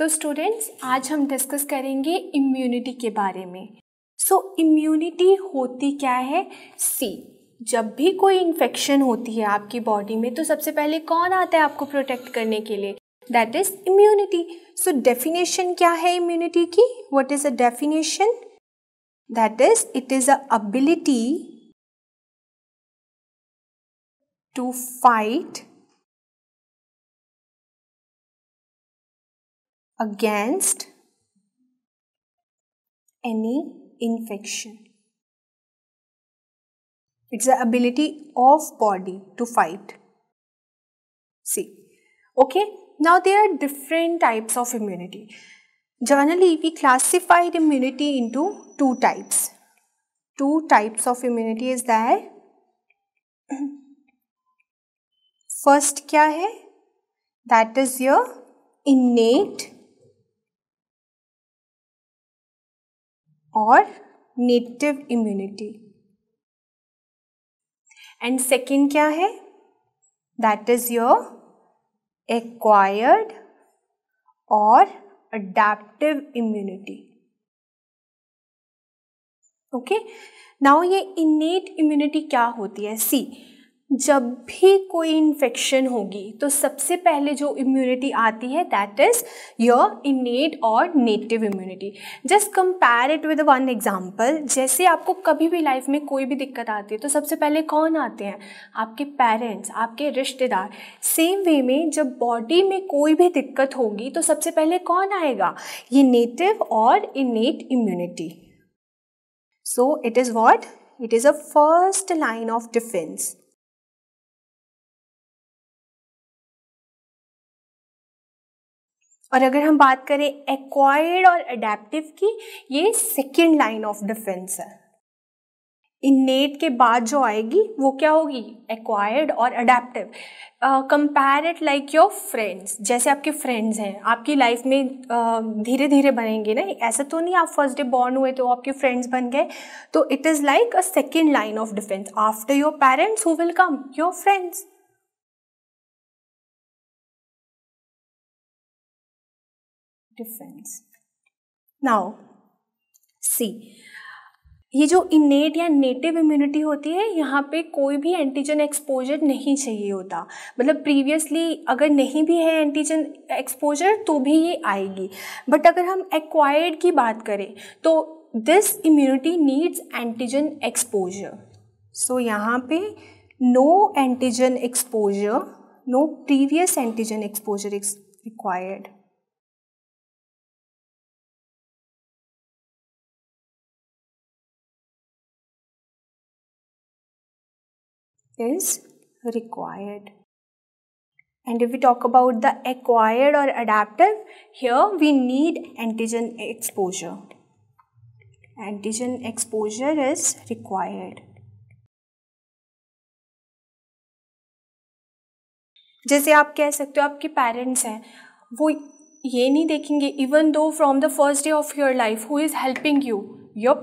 तो स्टूडेंट्स आज हम डिस्कस करेंगे इम्यूनिटी के बारे में सो so, इम्यूनिटी होती क्या है सी जब भी कोई इन्फेक्शन होती है आपकी बॉडी में तो सबसे पहले कौन आता है आपको प्रोटेक्ट करने के लिए that is immunity so definition क्या है इम्यूनिटी की what is a definition that is it is a to fight against any infection. It's the ability of body to fight. See, okay, now there are different types of immunity. Generally, we classify immunity into two types. Two types of immunity is there. First, kya hai? That is your innate और native immunity and second क्या है that is your acquired और adaptive immunity okay now ये innate immunity क्या होती है सी जब भी कोई इन्फेक्शन होगी तो सबसे पहले जो इम्यूनिटी आती है दैट इज़ योर इनेट और native immunity just compare it with one example जैसे आपको कभी भी लाइफ में कोई भी दिक्कत आती है तो सबसे पहले कौन आते हैं आपके पेरेंट्स आपके रिश्तेदार सेम वे में जब बॉडी में कोई भी दिक्कत होगी तो सबसे पहले कौन आएगा ये नेटिव और innate immunity so it is what it is a first line of defence और अगर हम बात करें एक्वायर्ड और अडेप्टिव की ये सेकेंड लाइन ऑफ डिफेंस है नेट के बाद जो आएगी वो क्या होगी एक्वायर्ड और adaptive compare it like your friends जैसे आपके फ्रेंड्स हैं आपकी लाइफ में धीरे uh, धीरे बनेंगे ना ऐसा तो नहीं आप फर्स्ट डे बॉर्न हुए तो आपके फ्रेंड्स बन गए तो it is like a second line of defence after your parents who will come your friends defence now see ये जो इनेट या नेटिव इम्यूनिटी होती है यहाँ पे कोई भी एंटीजन एक्सपोजर नहीं चाहिए होता मतलब प्रीवियसली अगर नहीं भी है एंटीजन एक्सपोजर तो भी ये आएगी बट अगर हम एक्वायर्ड की बात करें तो this immunity needs antigen exposure so यहाँ पे no antigen exposure no previous antigen exposure is required is required. And if we talk about the acquired or adaptive, here we need antigen exposure. Antigen exposure is required. जैसे आप कह सकते हो आपके parents हैं वो ये नहीं देखेंगे even though from the first day of your life who is helping you, your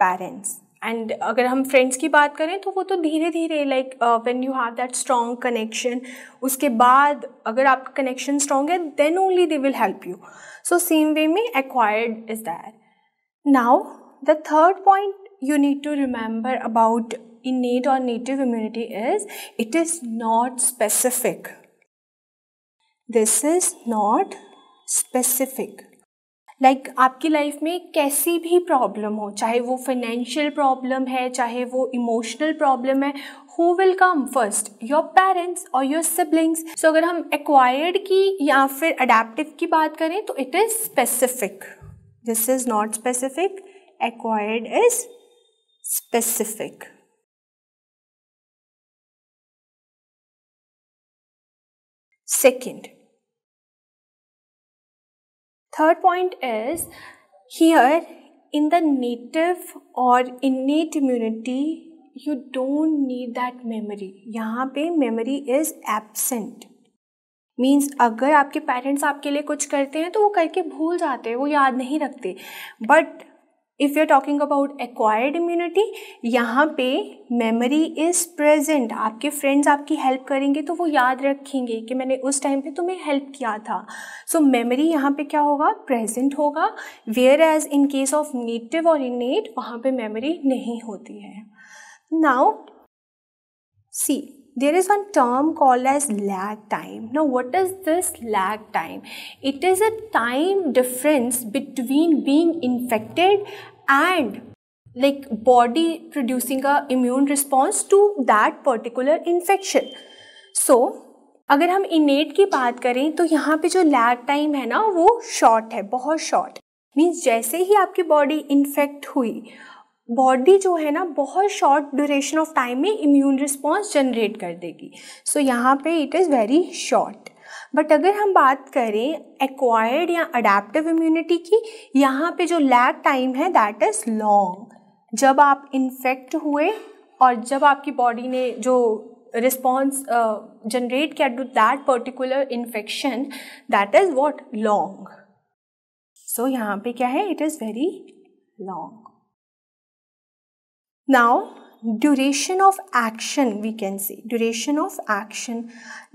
parents. And अगर हम फ्रेंड्स की बात करें तो वो तो धीरे धीरे like when you have that strong connection उसके बाद अगर आपका कनेक्शन स्ट्रॉन्ग है then only they will help you so same way में acquired is there now the third point you need to remember about innate और native immunity is it is not specific this is not specific like like, आपकी life में कैसी भी problem हो चाहे वो financial problem है चाहे वो इमोशनल प्रॉब्लम है who will come first your parents और योर सिबलिंग्स सो अगर हम एक्वायर्ड की या फिर अडेप्टिव की बात करें तो it is specific this is not specific acquired is specific second Third point is here in the native or innate immunity, you don't need that memory. यहाँ पे memory is absent. मीन्स अगर आपके parents आपके लिए कुछ करते हैं तो वो करके भूल जाते हैं वो याद नहीं रखते but if you are talking about acquired immunity यहाँ पे मेमोरी इज़ प्रेजेंट आपके फ्रेंड्स आपकी हेल्प करेंगे तो वो याद रखेंगे कि मैंने उस टाइम पे तुम्हें हेल्प किया था सो मेमोरी यहाँ पे क्या होगा प्रेजेंट होगा whereas in case of native और इनेट वहाँ पे मेमोरी नहीं होती है now see there is one term called as lag time. Now what is this lag time? It is a time difference between being infected and like body producing a immune response to that particular infection. So अगर हम इनेट की बात करें तो यहाँ पे जो lag time है ना वो शॉर्ट है बहुत शॉर्ट मीन्स जैसे ही आपकी बॉडी इन्फेक्ट हुई बॉडी जो है ना बहुत शॉर्ट ड्यूरेशन ऑफ टाइम में इम्यून रिस्पॉन्स जनरेट कर देगी सो so, यहाँ पे it is very short but अगर हम बात करें एक्वायर्ड या अडेप्टिव इम्यूनिटी की यहाँ पे जो लैग टाइम है दैट इज़ लॉन्ग जब आप इन्फेक्ट हुए और जब आपकी बॉडी ने जो रिस्पॉन्स जनरेट किया to that particular infection that is what long so यहाँ पे क्या है it is very long now duration of action we can say duration of action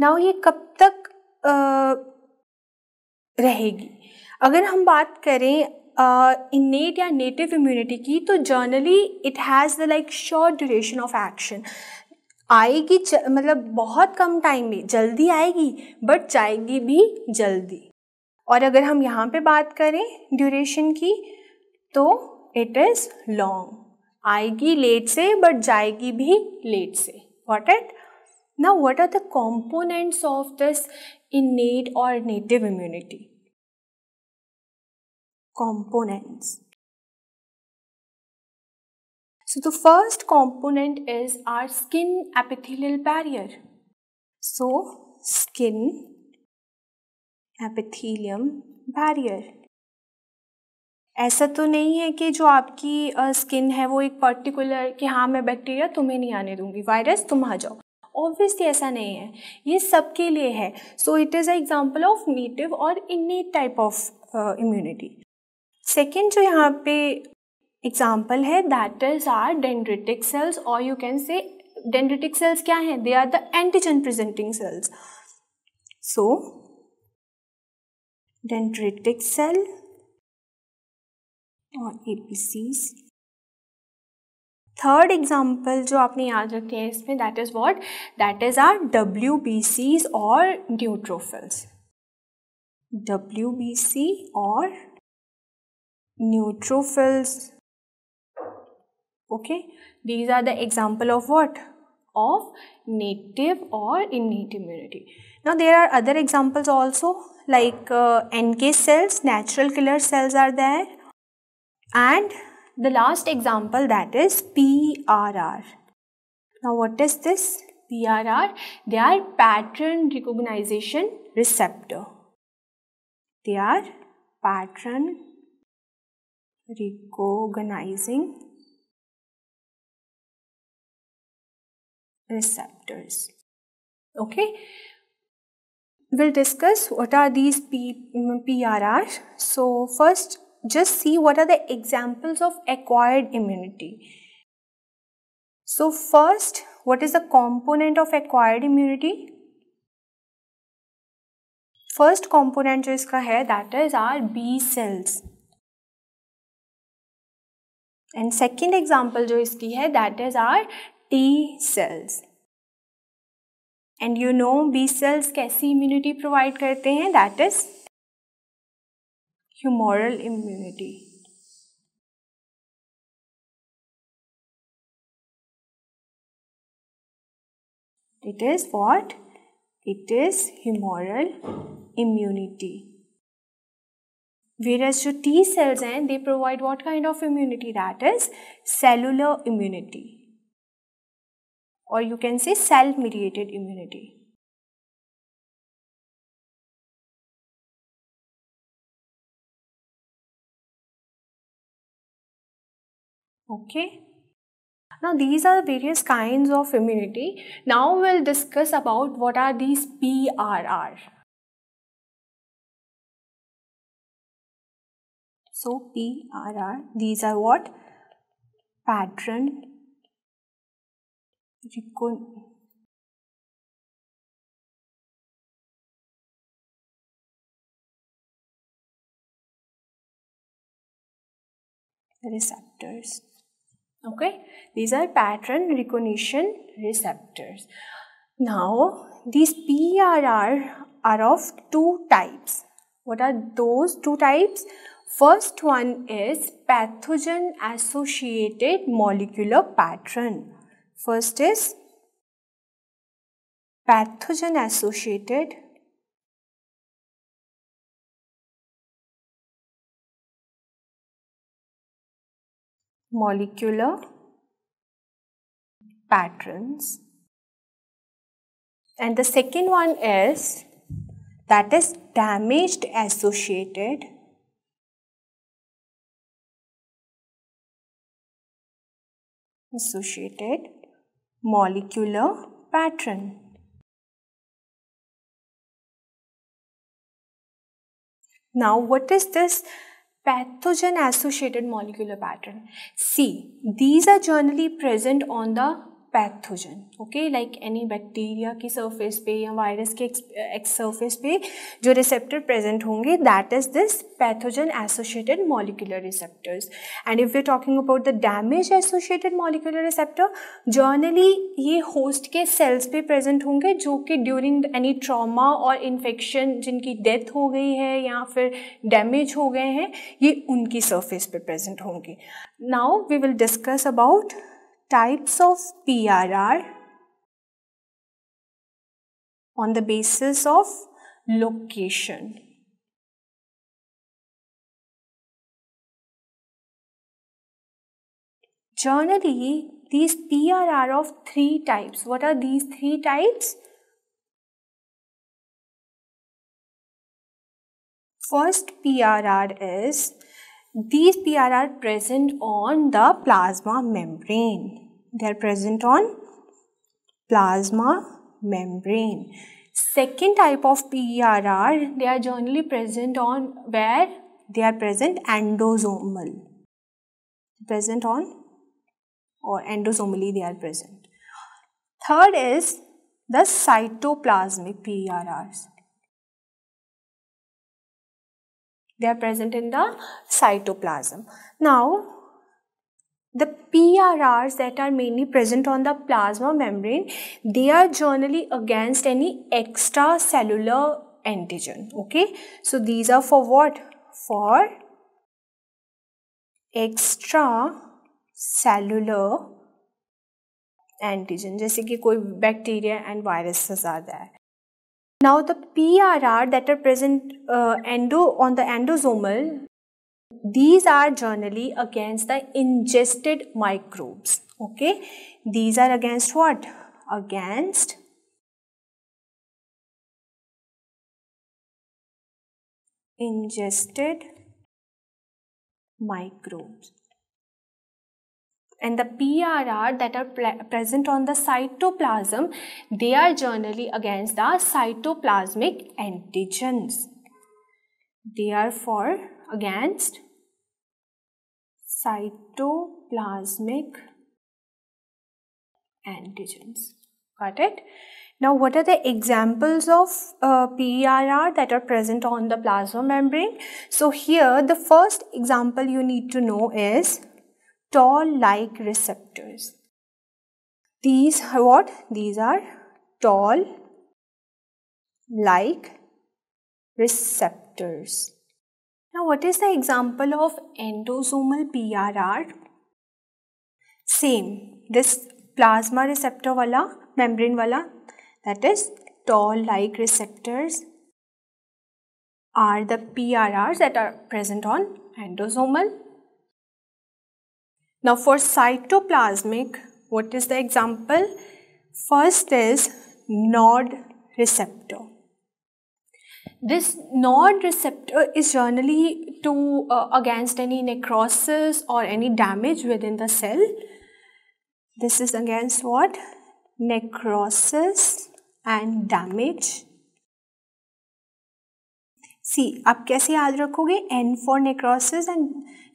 now ये कब तक uh, रहेगी अगर हम बात करें इनेट या नेटिव इम्यूनिटी की तो generally it has the like short duration of action आएगी मतलब बहुत कम टाइम में जल्दी आएगी बट जाएगी भी जल्दी और अगर हम यहाँ पर बात करें ड्यूरेशन की तो इट इज़ लॉन्ग आएगी लेट से बट जाएगी भी लेट से वॉट एट ना what are the components of this innate और native immunity components so the first component is our skin epithelial barrier so skin epithelium barrier ऐसा तो नहीं है कि जो आपकी स्किन है वो एक पर्टिकुलर कि हाँ मैं बैक्टीरिया तुम्हें नहीं आने दूंगी वायरस तुम आ जाओ ऑब्वियसली ऐसा नहीं है ये सबके लिए है so it is a example of native और innate type of immunity second जो यहाँ पे एग्जाम्पल है that is our dendritic cells और you can say dendritic cells क्या हैं they are the antigen presenting cells so dendritic cell और a third example जो आपने याद रखे हैं इसमें that is what that is our W B Cs और न्यूट्रोफिल्स डब्ल्यू बी सी और neutrophils okay these are the example of what of native और इन नेटिव इम्यूनिटी ना there are other examples also like N K cells natural killer cells are there and the last example that is PRR. Now what is this? PRR, they are pattern recognition receptor. They are pattern recognizing receptors. Okay, we'll discuss what are these P mm, PRR. So first just see what are the examples of acquired immunity. So first, what is the component of acquired immunity? First component जो इसका है that is our B cells. And second example जो इसकी है that is our T cells. And you know B cells कैसी immunity provide करते हैं that is humoral immunity. It is what? It is humoral immunity. Whereas to T cells and they provide what kind of immunity? That is cellular immunity. Or you can say cell mediated immunity. Okay. Now these are various kinds of immunity. Now we'll discuss about what are these PRR. So PRR, these are what? Pattern receptors okay these are pattern recognition receptors now these PRR are of two types what are those two types first one is pathogen associated molecular pattern first is pathogen associated molecular patterns. And the second one is that is damaged associated associated molecular pattern. Now what is this pathogen associated molecular pattern. See, these are generally present on the pathogen okay like any bacteria की surface पे या virus के surface पे जो receptor present होंगे that is this pathogen associated molecular receptors and if you talking about the damage associated molecular receptor generally ये host के cells पे प्रेजेंट होंगे जो कि ड्यूरिंग एनी ट्रामा और इन्फेक्शन जिनकी डेथ हो गई है या फिर डैमेज हो गए हैं ये उनकी सर्फेस पे प्रेजेंट होंगे now we will discuss about types of PRR on the basis of location. Generally, these PRR are of three types. What are these three types? First PRR is these PR are present on the plasma membrane. They are present on plasma membrane. Second type of PERR, they are generally present on where they are present endosomal. Present on or endosomally they are present. Third is the cytoplasmic PERRs. They are present in the cytoplasm. Now, the PRRs that are mainly present on the plasma membrane, they are generally against any extracellular antigen. Okay, so these are for what? For extracellular antigen, जैसे कि bacteria and viruses are there. Now the PRR that are present uh, endo on the endosomal, these are generally against the ingested microbes. Okay, these are against what? Against ingested microbes and the PRR that are present on the cytoplasm, they are generally against the cytoplasmic antigens. They are for against cytoplasmic antigens. Got it? Now, what are the examples of uh, that are present on the plasma membrane? So, here the first example you need to know is toll-like receptors. These are what? These are toll-like receptors. Now what is the example of endosomal PRR? Same, this plasma receptor wala, membrane wala, that is toll-like receptors are the PRRs that are present on endosomal now for cytoplasmic, what is the example? First is NOD receptor. This NOD receptor is generally to uh, against any necrosis or any damage within the cell. This is against what? Necrosis and damage सी आप कैसे याद रखोगे N for necrosis and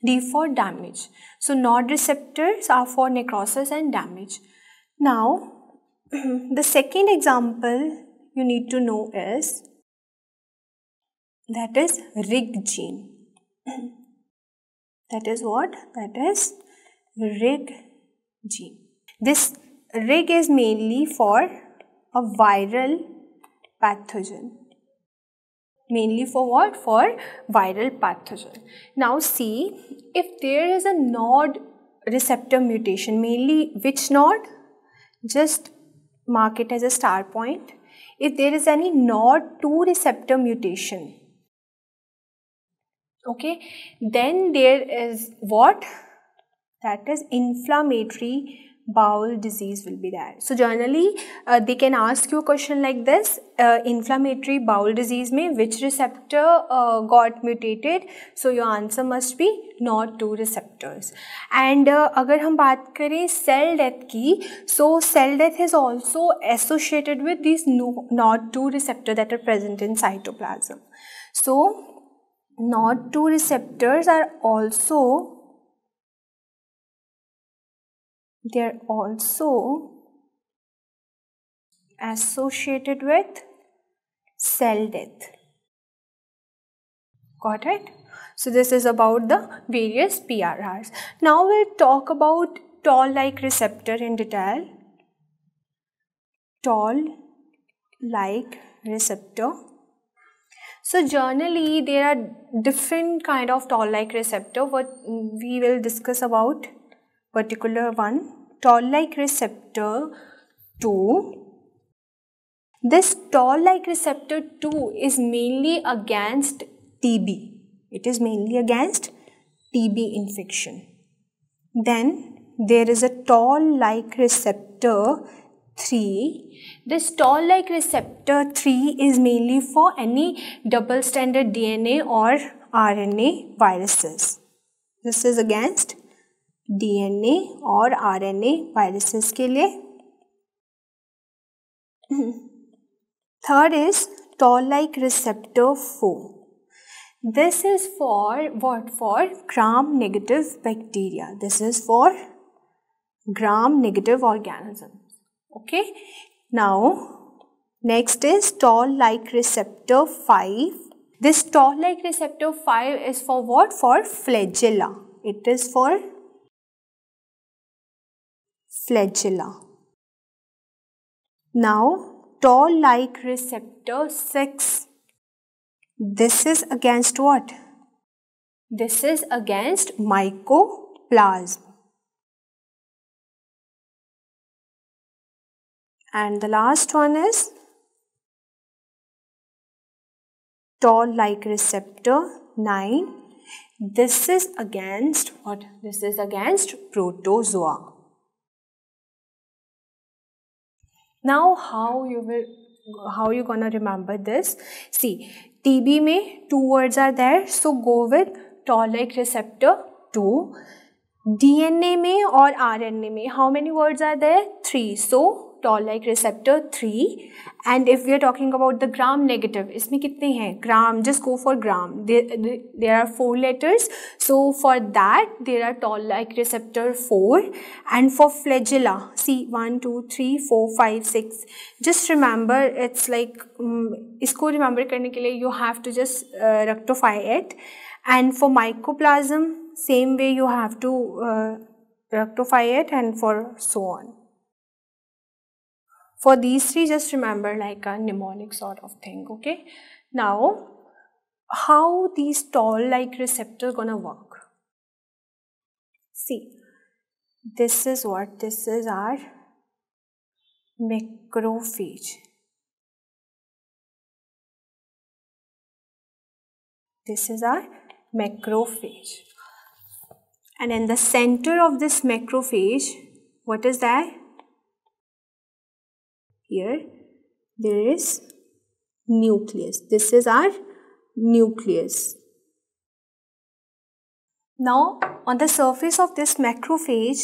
D for damage so NOD receptor R for necrosis and damage now the second example you need to know is that is RIG gene that is what that is RIG gene this RIG is mainly for a viral pathogen mainly for what? For viral pathogen. Now see, if there is a nod receptor mutation, mainly which nod? Just mark it as a star point. If there is any NOD2 receptor mutation, okay, then there is what? That is inflammatory bowel disease will be there so generally uh, they can ask you a question like this uh, inflammatory bowel disease mein which receptor uh, got mutated so your answer must be not two receptors and uh, अगर हम बात करें cell death ki, so cell death is also associated with these no, not two receptor that are present in cytoplasm so not two receptors are also They're also associated with cell death. Got it? So this is about the various PRRs. Now we'll talk about toll-like receptor in detail. Toll-like receptor. So generally there are different kind of toll-like receptor what we will discuss about particular one toll-like receptor 2 this toll-like receptor 2 is mainly against TB. It is mainly against TB infection. Then there is a toll-like receptor 3. This toll-like receptor 3 is mainly for any double-stranded DNA or RNA viruses. This is against DNA और RNA viruses के लिए third is toll like receptor four this is for what for gram negative bacteria this is for gram negative organism okay now next is toll like receptor five this toll like receptor five is for what for flagella it is for flagella. Now, toll like receptor 6. This is against what? This is against mycoplasma. And the last one is toll like receptor 9. This is against what? This is against protozoa. now how you will how you gonna remember this see tb may two words are there so go with toll-like receptor 2 dna may or rna may how many words are there three so toll-like receptor 3 and if we are talking about the gram negative isme kitne hain gram just go for gram there, there are four letters so for that there are toll-like receptor 4 and for flagella see 1 2 3 4 5 6 just remember it's like um, isko remember karne ke liye you have to just uh, rectify it and for mycoplasm same way you have to uh, rectify it and for so on for these three just remember like a mnemonic sort of thing okay now how these tall like receptor gonna work see this is what this is our macrophage this is our macrophage and in the center of this macrophage what is that here there is nucleus. This is our nucleus. Now on the surface of this macrophage,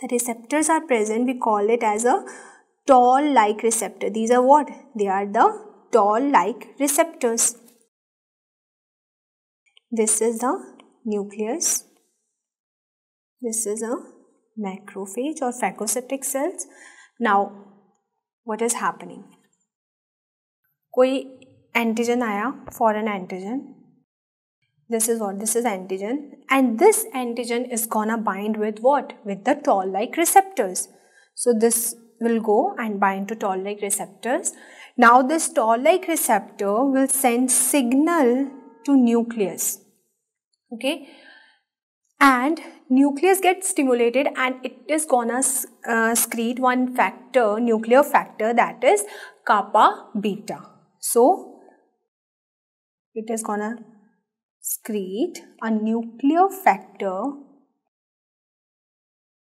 the receptors are present. We call it as a toll like receptor. These are what? They are the toll like receptors. This is the nucleus. This is a macrophage or phagocytic cells. Now what is happening Koi antigen aaya, foreign antigen. this is what this is antigen and this antigen is gonna bind with what with the toll like receptors so this will go and bind to toll like receptors now this toll like receptor will send signal to nucleus okay and nucleus gets stimulated and it is gonna uh, secrete one factor, nuclear factor that is kappa beta. So, it is gonna secrete a nuclear factor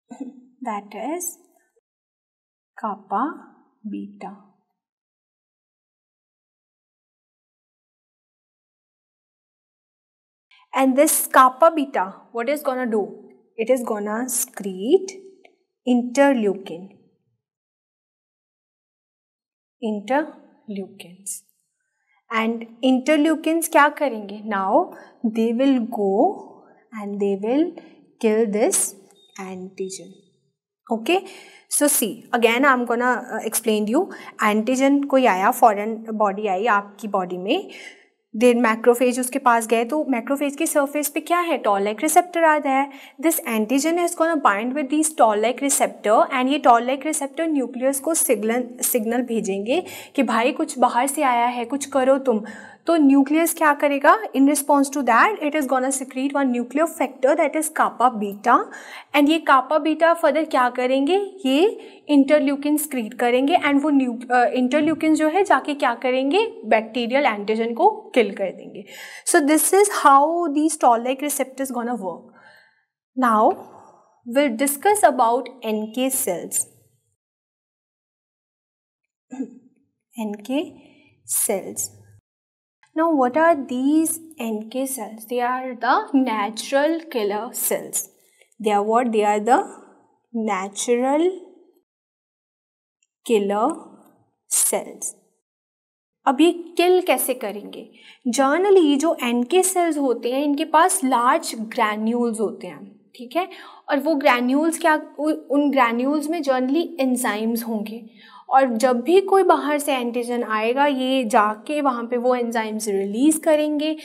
that is kappa beta. And this kappa beta, what is gonna do? it is gonna create interleukin interleukins and interleukins क्या करेंगे now they will go and they will kill this antigen okay so see again I'm gonna uh, explain you antigen कोई आया foreign body आई आपकी body में then macrophage उसके पास गए तो macrophage की सरफेस पे क्या है टॉल लाइक रिसेप्टर आ जाए this antigen is can bind with this toll like receptor and ये टॉल लाइक रिसेप्टर न्यूक्लियस को सिग्नल सिग्नल भेजेंगे कि भाई कुछ बाहर से आया है कुछ करो तुम तो न्यूक्लियस क्या करेगा in response to that it is gonna secrete one nuclear factor that is kappa beta and ये कापा बीटा फर्दर क्या करेंगे ये इंटरल्यूकिन स्क्रीट करेंगे एंड वो न्यू इंटरल्यूकिन जो है जाके क्या करेंगे बैक्टीरियल एंटीजन को किल कर देंगे so this is how the toll like receptors gonna work now about N K cells N K cells Now what are these NK cells? They are the natural killer cells. They are what? They are the natural killer cells. अब ये किल कैसे करेंगे generally जो N K sales होते हैं इनके पास large granules होते हैं ठीक है और वो ग्रैन्यूल्स क्या उन ग्रैन्यूल्स में जर्नली एंजाइम्स होंगे और जब भी कोई बाहर से एंटीजन आएगा ये जाके वहाँ पे वो एंजाइम्स रिलीज़ करेंगे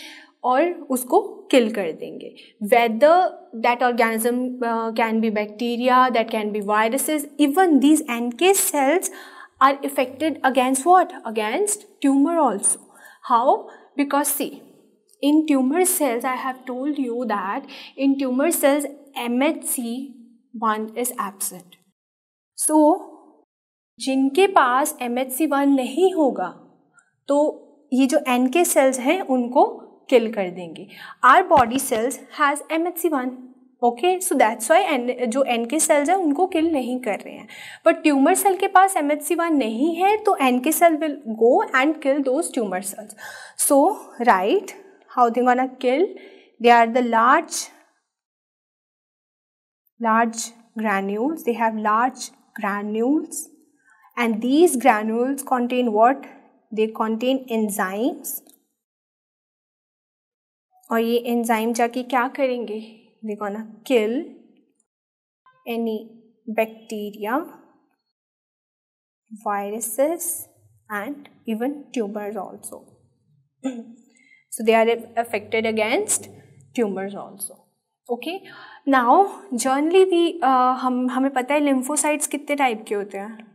और उसको किल कर देंगे whether that organism can be bacteria that can be viruses even these NK cells are affected against what against tumour also how because see in tumour cells I have told you that in tumour cells M H C one is absent so जिनके पास M H C one नहीं होगा तो ये जो N K cells हैं उनको kill कर देंगे our body cells has M H C one okay so that's why N जो एन के सेल्स हैं उनको किल नहीं कर रहे हैं बट ट्यूमर सेल के पास एम एच सी वन नहीं है तो N K cell will go and kill those tumour cells so right how they gonna kill they are the large large granules they have large granules and these granules contain what? They contain enzymes और ये enzyme जाके क्या करेंगे they gonna kill any bacteria viruses and even tumors also so they are affected against tumors also okay now generally भी हम हमें पता है लिम्फोसाइट्स कितने टाइप के होते हैं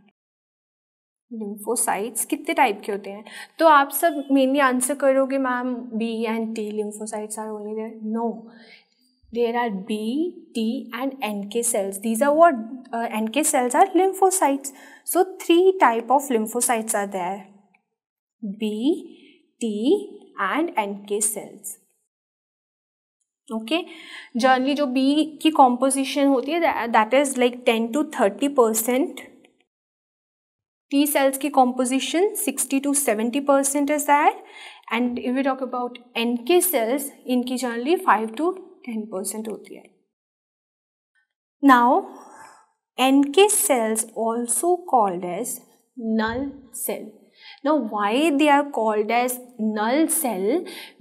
लिम्फोसाइट्स कितने टाइप के होते हैं तो आप सब मेनली आंसर करोगे ma'am B and T lymphocytes are only there no there are B T and N K cells these are what N K cells are lymphocytes so three type of lymphocytes are there B T and N K cells okay generally जो B की composition होती है that is like ten to thirty percent T cells की composition 60 to 70 percent is that and if we talk about NK cells इनकी generally 5 to 10 percent होती है Now NK cells also called as null cell now why they are called as null cell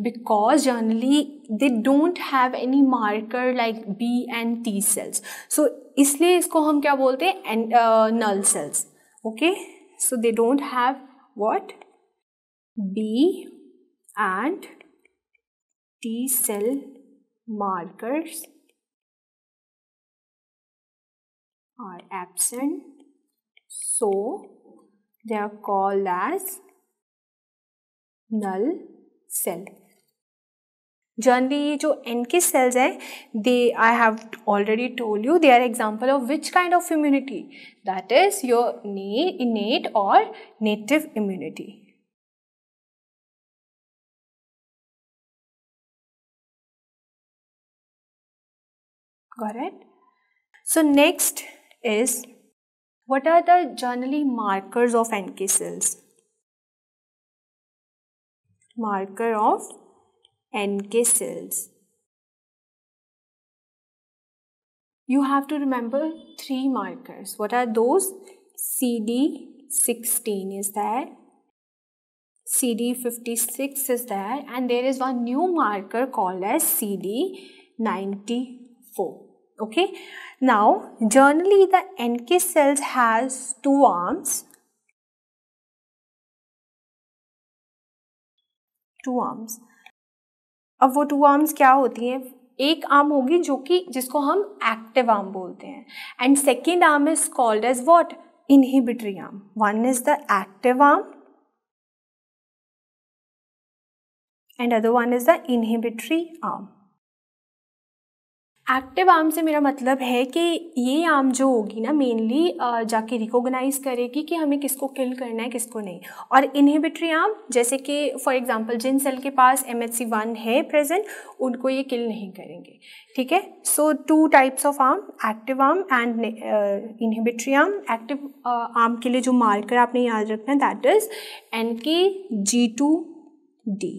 because generally they don't have any marker like b and t cells so इसलिए इसको हम क्या बोलते हैं null cells. Okay? So they don't have what? B and T cell markers are absent. So they are called as null cell. Generally, जो NK cells हैं, I have already told you they are example of which kind of immunity? That is your innate or native immunity. Got So next is what are the generally markers of NK cells? Marker of and cells. You have to remember three markers. What are those? CD16 is there, CD56 is there and there is one new marker called as CD94. Okay. Now, generally the NK cells has two arms, two arms अब वो to arms क्या होती हैं एक arm होगी जो कि जिसको हम एक्टिव आर्म बोलते हैं and second arm is called as what inhibitory arm one is the active arm and other one is the inhibitory arm active arm से मेरा मतलब है कि ये आर्म जो होगी ना मेनली जाके रिकोगनाइज़ करेगी कि हमें किसको किल करना है किसको नहीं और इनहिबिटरी आर्म जैसे कि फॉर एग्जांपल जिन सेल के पास एम एच सी वन है प्रेजेंट उनको ये किल नहीं करेंगे ठीक है so two types of arm active arm and inhibitory arm active arm के लिए जो मार्कर आपने याद रखना है that is N K G two D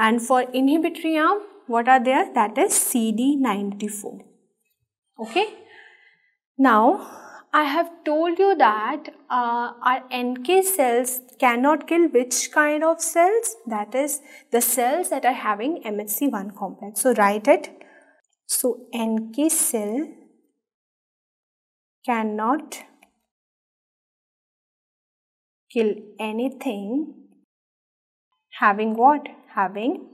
and for inhibitory arm what are there? That is CD94. Okay. Now, I have told you that uh, our NK cells cannot kill which kind of cells? That is the cells that are having MHC1 complex. So, write it. So, NK cell cannot kill anything having what? Having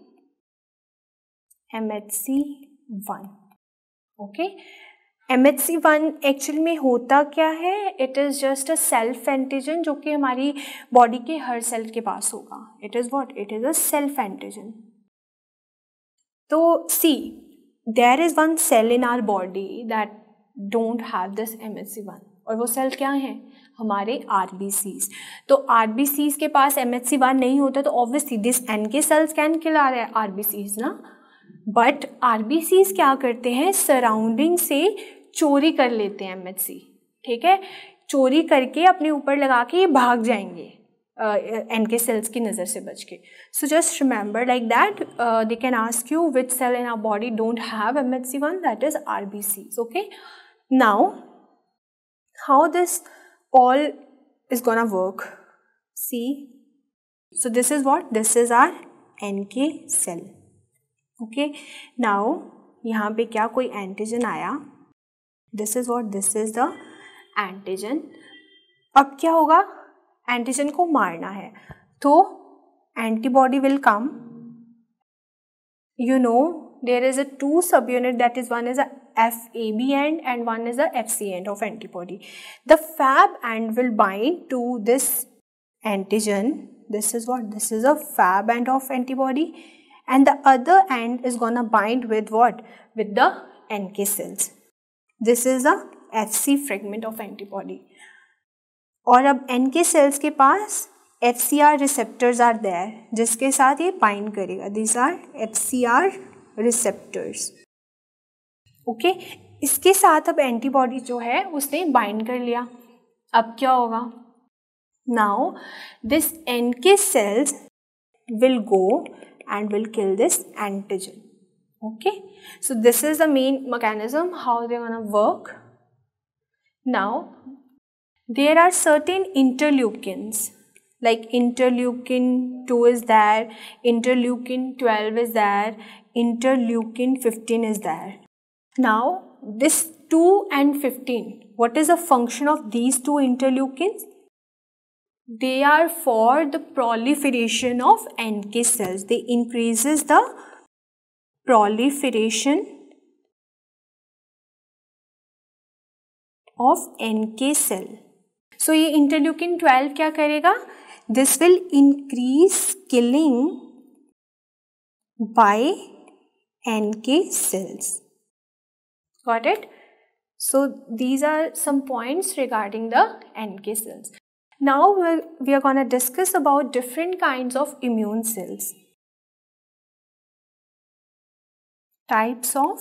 one okay MHC1 actual में होता क्या है it is just a self antigen जो कि हमारी body के हर cell के पास होगा it is what it is a self antigen तो see there is one cell in our body that don't have this M H C one और वो सेल क्या हैं हमारे आर बी सीज तो आर बी सीज के पास M H C one नहीं होता तो obviously this N K cells can kill R B Cs ना बट आर क्या करते हैं सराउंडिंग से चोरी कर लेते हैं एम ठीक है चोरी करके अपने ऊपर लगा के ये भाग जाएंगे एन के सेल्स की नज़र से बच के so just remember like that they can ask you which cell in our body don't have M H C one that is R B C okay now how this all is gonna work see so this is what this is our N K cell okay now यहाँ पे क्या कोई antigen आया this is what this is the antigen अब क्या होगा antigen को मारना है तो antibody will come you know there is a two subunit that is one is a F A B end and one is a F C end of antibody the Fab end will bind to this antigen this is what this is a Fab end of antibody and the other end is gonna bind with what? With the NK cells. This is a Fc fragment of antibody और अब NK cells के पास F C R receptors are there जिसके साथ ये bind करेगा this are F C R receptors okay इसके साथ अब एंटीबॉडी जो है उसने बाइंड कर लिया अब क्या होगा now this N K cells will go and will kill this antigen. Okay, so this is the main mechanism how they're gonna work. Now, there are certain interleukins like interleukin 2 is there, interleukin 12 is there, interleukin 15 is there. Now, this 2 and 15, what is the function of these two interleukins? they are for the proliferation of NK cells. They increases the proliferation of NK cell. So ये interleukin 12 क्या करेगा This will increase killing by NK cells. Got it? So these are some points regarding the NK cells. Now we're, going to discuss about different kinds of immune cells. Types of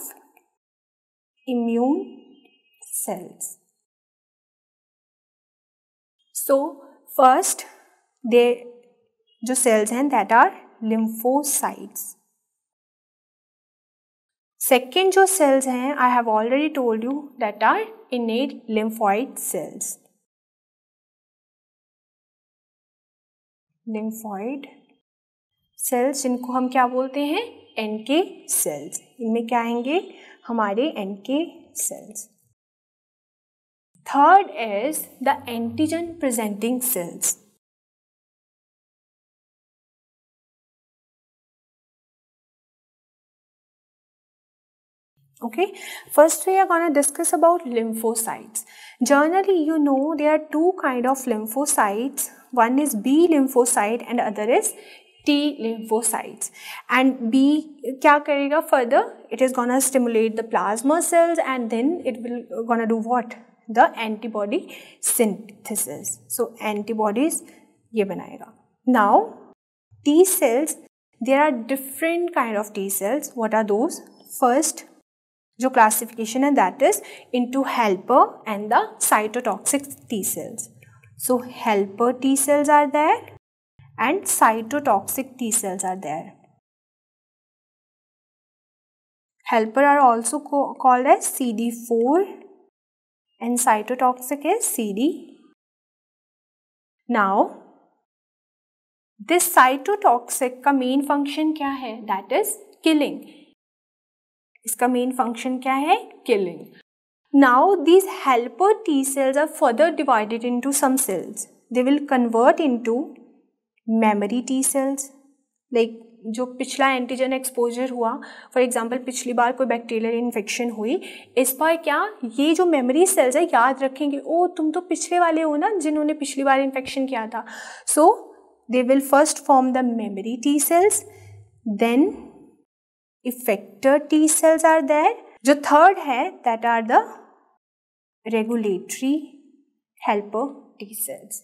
immune cells. So first the जो cells हैं that are lymphocytes. Second जो cells हैं I have already told you that are innate lymphoid cells. Lymphoid cells जिनको हम क्या बोलते हैं N K sales इनमें क्या आएंगे हमारे N K cells third is the antigen presenting cells okay first we are going to discuss about lymphocytes generally you know there are two kind of lymphocytes One is B lymphocyte and other is T lymphocytes. And B क्या करेगा further? It is gonna stimulate the plasma cells and then it will uh, gonna do what? The antibody synthesis. So antibodies ये बनाएगा. Now T cells there are different kind of T cells. What are those? First जो classification and that is into helper and the cytotoxic T cells. So helper T cells are there and cytotoxic T cells are there. Helper are also co called as CD4 and cytotoxic is CD. Now, this cytotoxic ka main function kya hai That is killing. इसका main function क्या है? Killing. Now these helper T cells are further divided into some cells. They will convert into memory T cells like जो पिछला antigen exposure हुआ for example पिछली बार कोई bacterial infection हुई इस बार क्या ये जो मेमोरी सेल्स है याद रखेंगे ओ तुम तो पिछले वाले हो ना जिन्होंने पिछली बार इन्फेक्शन किया था so they will first form the memory T cells then effector T cells are there जो थर्ड है that are the regulatory helper T cells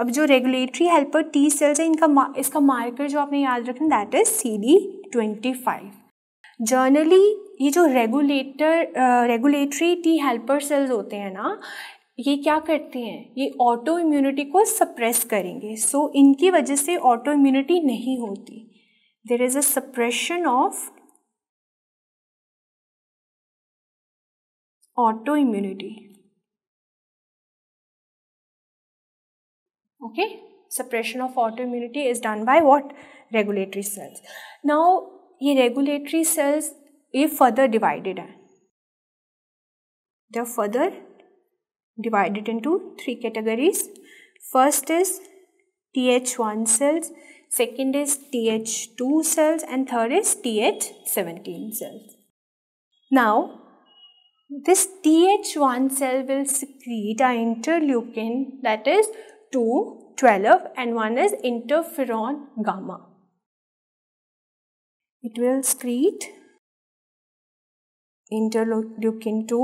अब जो रेगुलेटरी हेल्पर टी सेल्स है इनका इसका मार्कर जो आपने याद रखना that is C D twenty five generally ये जो regulator regulatory T helper cells होते हैं ना ये क्या करते हैं ये ऑटो इम्यूनिटी को सप्रेस करेंगे सो so, इनकी वजह से ऑटो इम्यूनिटी नहीं होती there is a suppression of autoimmunity okay suppression of autoimmunity is done by what regulatory cells now ye regulatory cells if further divided they are further divided into three categories first is th1 cells second is th2 cells and third is th17 cells now this Th1 cell will secrete an interleukin that is 2, 12 and one is interferon gamma. It will secrete interleukin 2,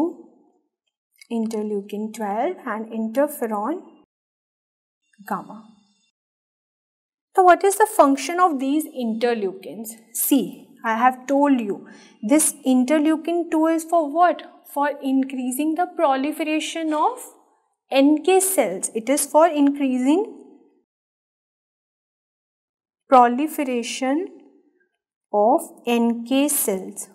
interleukin 12 and interferon gamma. So what is the function of these interleukins? See, I have told you this interleukin 2 is for what? for increasing the proliferation of NK cells. It is for increasing proliferation of NK cells.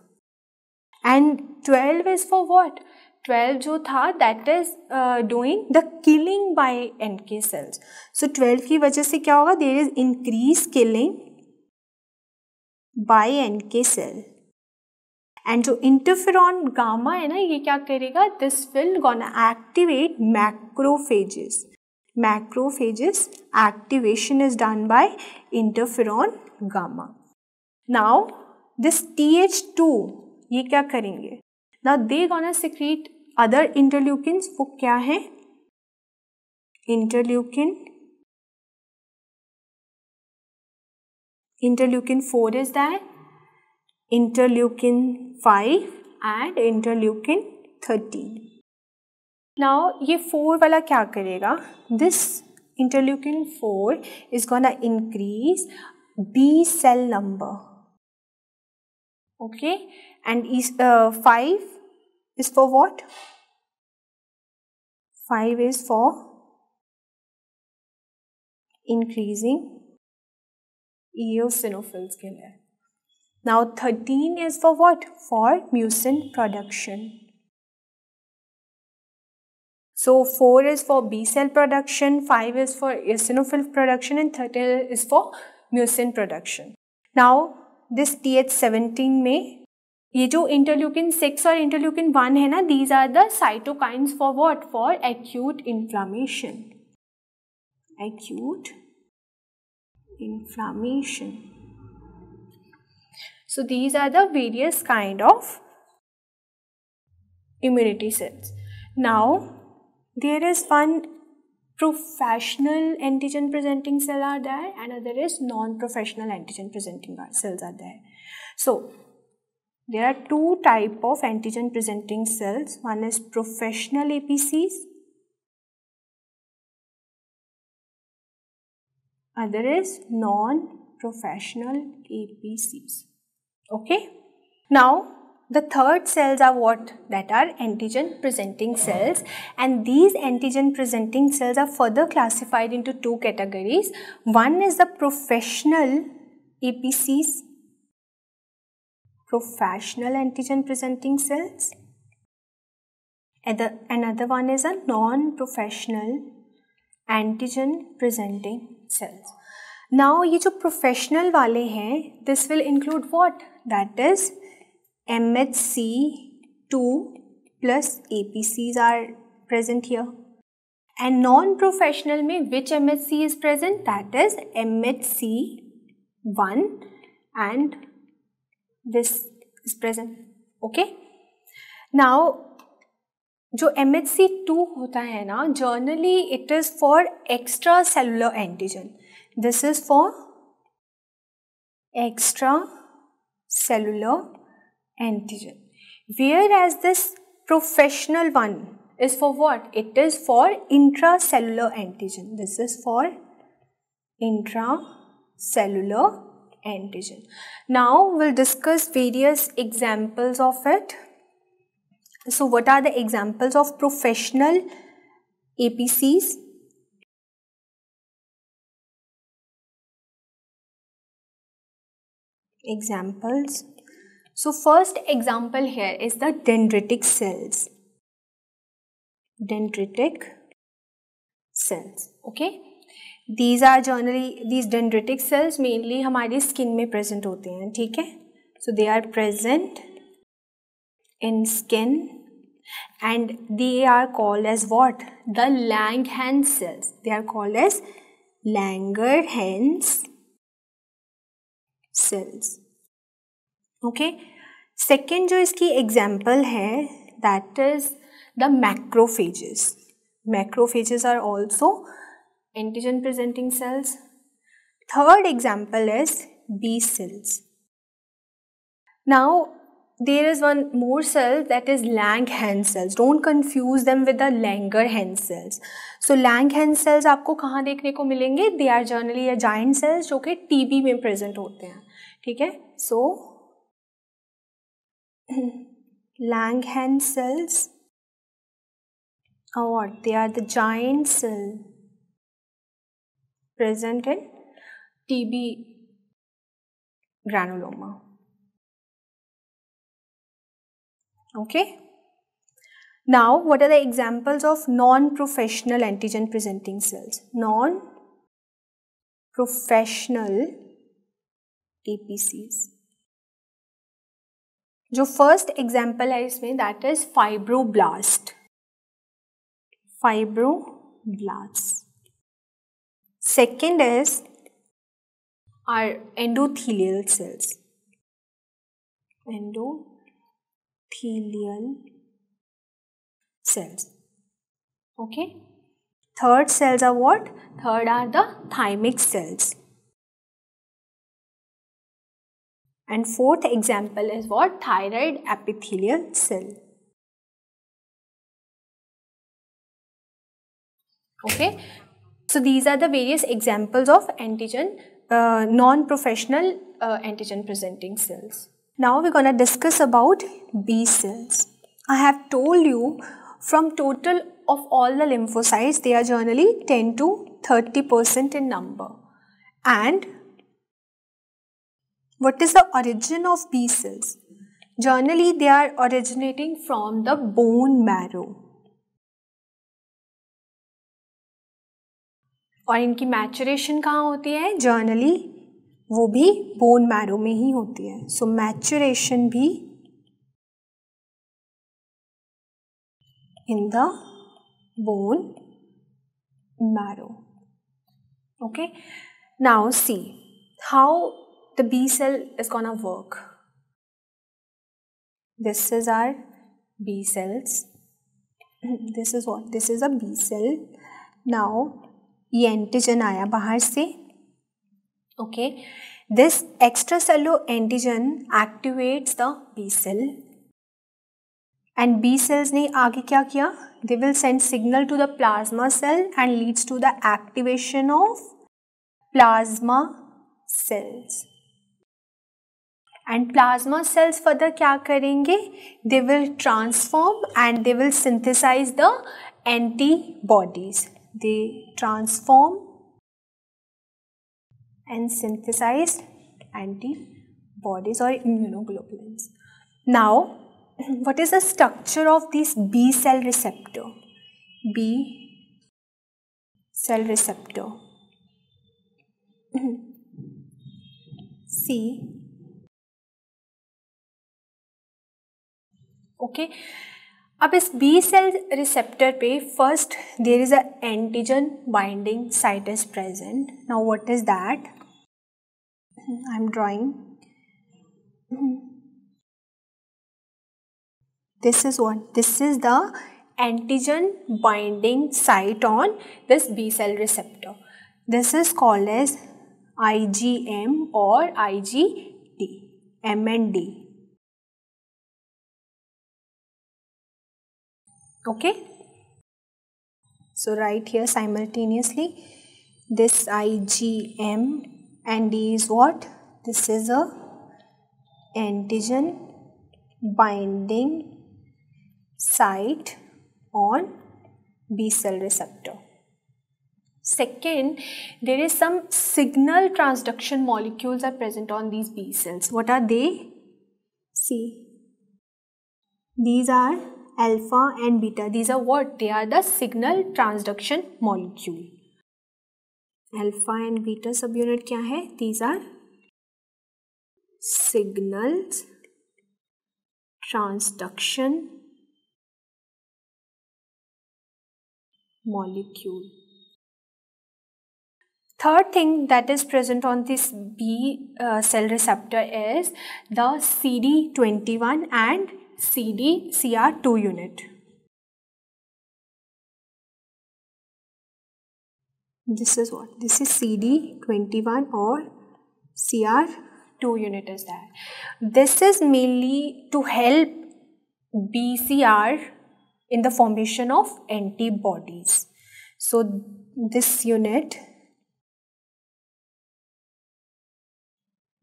And 12 is for what? 12 जो था is uh, doing the killing by NK cells. So 12 की वजह से क्या होगा There is increase killing by NK cell. And जो interferon gamma है ना ये क्या करेगा this will gonna activate macrophages macrophages activation is done by interferon gamma now this T H two ये क्या करेंगे ना they gonna secrete other interleukin वो क्या है interleukin interleukin four is that interleukin 5 and interleukin 13 now ये four वाला क्या करेगा this interleukin four is gonna increase B cell number okay and five is for what five is for increasing eosinophils के लिए Now 13 is for what? For mucin production. So 4 is for B cell production, 5 is for eosinophil production and 13 is for mucin production. Now this TH17 में ये जो interleukin six और interleukin one है ना these are the cytokines for what? For acute inflammation. Acute inflammation. So these are the various kind of immunity cells. Now there is one professional antigen presenting cell are there another is non-professional antigen presenting cells are there. So there are two type of antigen presenting cells one is professional APCs other is non-professional APCs. Okay. Now the third cells are what that are antigen presenting cells and these antigen presenting cells are further classified into two categories. One is the professional APCs, professional antigen presenting cells and the, another one is a non-professional antigen presenting cells. Now ये professional वाले हैं this will include what? that is MHC2 plus APCs are present here. And non-professional में which MHC is present? That is MHC1 and this is present. Okay? Now, जो M H C two होता है ना generally it is for extra cellular antigen this is for extra cellular antigen. Whereas this professional one is for what? It is for intracellular antigen. This is for intracellular antigen. Now we'll discuss various examples of it. So what are the examples of professional APCs? examples. So first example here is the dendritic cells. Dendritic cells, okay? These are generally, these dendritic cells mainly हमारी skin में present होते हैं, ठीक है? So they are present in skin and they are called as what the langhans cells they are called as langerhans sales okay second जो इसकी example है that is the macrophages macrophages are also antigen presenting sales third example is B cells now there is one more sales that is Lang hand sales don't confuse them with the Langer hand sales so Lang hand sales आपको कहाँ देखने को मिलेंगे they are generally a giant sales जो कि T B में present होते हैं Okay, so Langhans cells or oh, what they are the giant cell present in TB granuloma okay now what are the examples of non professional antigen presenting cells non professional APCs. जो first example है इसमें that is fibroblast fibroblast second is are endothelial cells endothelial cells okay third cells are what third are the thymic cells And fourth example is what? Thyroid epithelial cell. Okay, so these are the various examples of antigen, uh, non-professional uh, antigen presenting cells. Now we're gonna discuss about B cells. I have told you from total of all the lymphocytes, they are generally 10 to 30% in number. And What is the origin of B cells? Generally, they are originating from the bone marrow. और इनकी maturation कहाँ होती है generally वो भी bone marrow में ही होती है सो so, मैचुरेशन भी in the bone marrow okay now see how the B cell is gonna work. This is our B cells. this is what? This is a B cell. Now, ye antigen aya bahar se. Okay. This extracellular antigen activates the B cell. And B cells ne aage They will send signal to the plasma cell and leads to the activation of plasma cells and plasma cells further क्या करेंगे they will transform and they will synthesize the antibodies they transform and synthesize antibodies और immunoglobulins now what is the structure of this B cell receptor B cell receptor see okay अब इस B cell receptor पे first there is a antigen binding site is present now what is that I'm drawing this is what this is the antigen binding site on this b cell receptor this is called as igm or igd m and d okay so right here simultaneously this igm and d is what this is a antigen binding site on b cell receptor Second, there is some signal transduction molecules are present on these B cells. What are they? See, these are alpha and beta. These are what? They are the signal transduction molecule. Alpha and beta subunit kya hai? These are signals transduction molecule. Third thing that is present on this B uh, cell receptor is the CD21 and CD CR2 unit. This is what? This is CD21 or CR2 unit is there. This is mainly to help BCR in the formation of antibodies. So this unit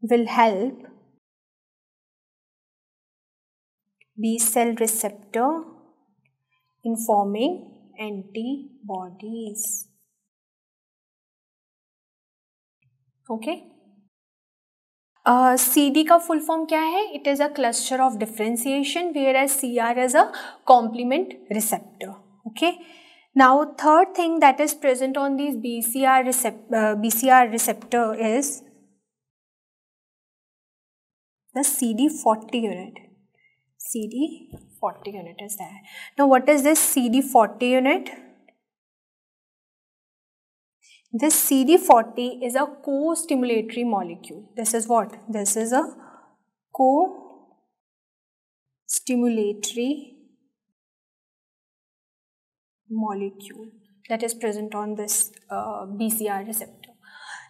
will help B cell receptor in forming antibodies. Okay. C uh, D का full form क्या है it is a cluster of differentiation whereas C R a complement receptor okay now third thing that is present on these BCR uh, receptor is the CD40 unit. CD40 unit is there. Now what is this CD40 unit? This CD40 is a co-stimulatory molecule. This is what? This is a co-stimulatory molecule that is present on this uh, BCR receptor.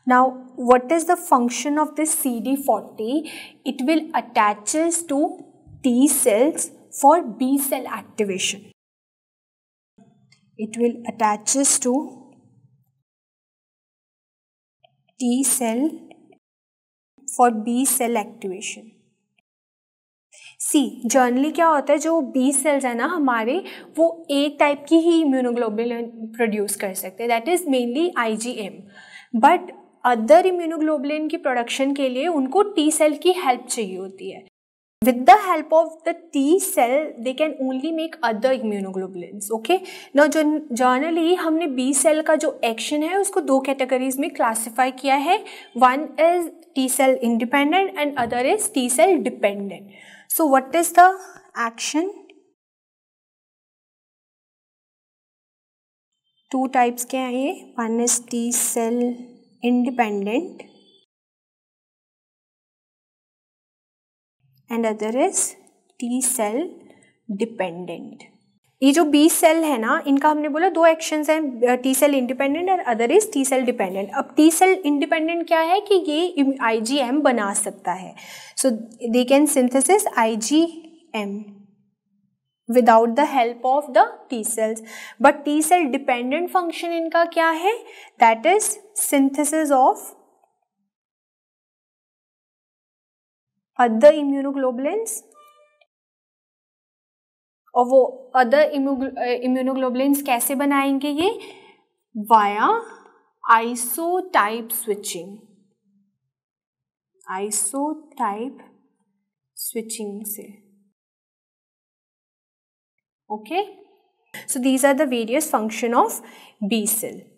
Now, what is the function of this CD40? It will attaches to T cells for B cell activation. It will attaches to T cell for B cell activation. See generally क्या होता है जो B sales है ना हमारे वो एक type की ही इम्यूनोग्लोबुलिन प्रोड्यूस कर सकते हैं that is mainly IgM but other immunoglobulin की प्रोडक्शन के लिए उनको टी सेल की हेल्प चाहिए होती है With the help of the T cell, they can only make other immunoglobulins. Okay? Now, जो जर्नली हमने B cell का जो एक्शन है उसको दो कैटेगरीज में क्लासिफाई किया है one is T cell independent and other is T cell dependent. So, what is the action? Two types के हैं ये one is T cell independent and other is T cell dependent ये जो B cell है ना इनका हमने बोला दो एक्शन हैं टी सेल इंडिपेंडेंट और other is T cell dependent अब टी सेल इंडिपेंडेंट क्या है कि ये आईजीएम बना सकता है so they can synthesis IgM without the help of the T cells but T cell dependent function इनका क्या है that is synthesis of other immunoglobulins और वो अदर इम्यूनोग्लोबुलिन्स eh, कैसे बनाएंगे ये via isotype switching isotype switching से okay so these are the various function of B cell